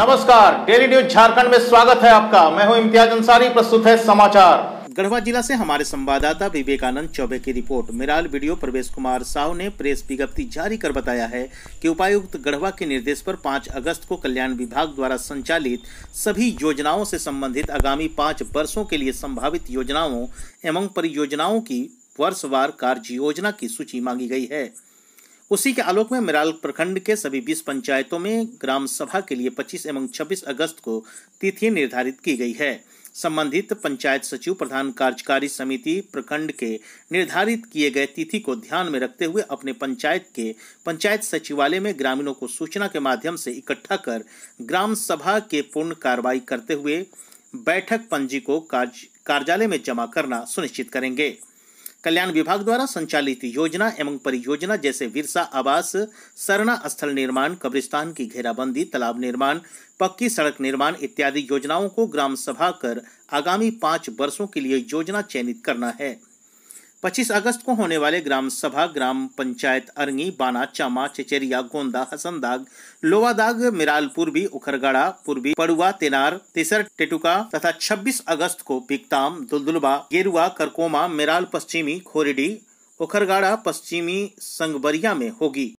नमस्कार daily news Jharkhand में स्वागत है आपका मैं हूं इम्तियाज अंसारी प्रस्तुत है समाचार गढ़वा जिला से हमारे संवाददाता विवेकानंद चौबे की रिपोर्ट मिराल वीडियो प्रवेश कुमार साहू ने प्रेस विज्ञप्ति जारी कर बताया है कि उपायुक्त गढ़वा के निर्देश पर 5 अगस्त को कल्याण विभाग द्वारा संचालित सभी योजनाओं से संबंधित आगामी पाँच वर्षों के लिए संभावित योजनाओं एवं परियोजनाओं की वर्षवार कार्य योजना की सूची मांगी गई है उसी के आलोक में मिराल प्रखंड के सभी 20 पंचायतों में ग्राम सभा के लिए 25 एवं 26 अगस्त को तिथि निर्धारित की गई है संबंधित पंचायत सचिव प्रधान कार्यकारी समिति प्रखंड के निर्धारित किए गए तिथि को ध्यान में रखते हुए अपने पंचायत के पंचायत सचिवालय में ग्रामीणों को सूचना के माध्यम से इकट्ठा कर ग्राम सभा के पूर्ण कार्रवाई करते हुए बैठक पंजी को कार्यालय में जमा करना सुनिश्चित करेंगे कल्याण विभाग द्वारा संचालित योजना एवं परियोजना जैसे विरसा आवास सरना स्थल निर्माण कब्रिस्तान की घेराबंदी तालाब निर्माण पक्की सड़क निर्माण इत्यादि योजनाओं को ग्राम सभा कर आगामी पाँच वर्षों के लिए योजना चयनित करना है 25 अगस्त को होने वाले ग्राम सभा ग्राम पंचायत अरंगी बाना चामा चेचेरिया गोंदा हसनदाग लोवादाग मिरालपुर भी उखरगाड़ा पूर्वी पड़ुआ तेनार तेसर टेटुका तथा 26 अगस्त को बिकताम दुलदुलबा गेरुआ करकोमा मिराल पश्चिमी खोरिडी उखरगाड़ा पश्चिमी संगबरिया में होगी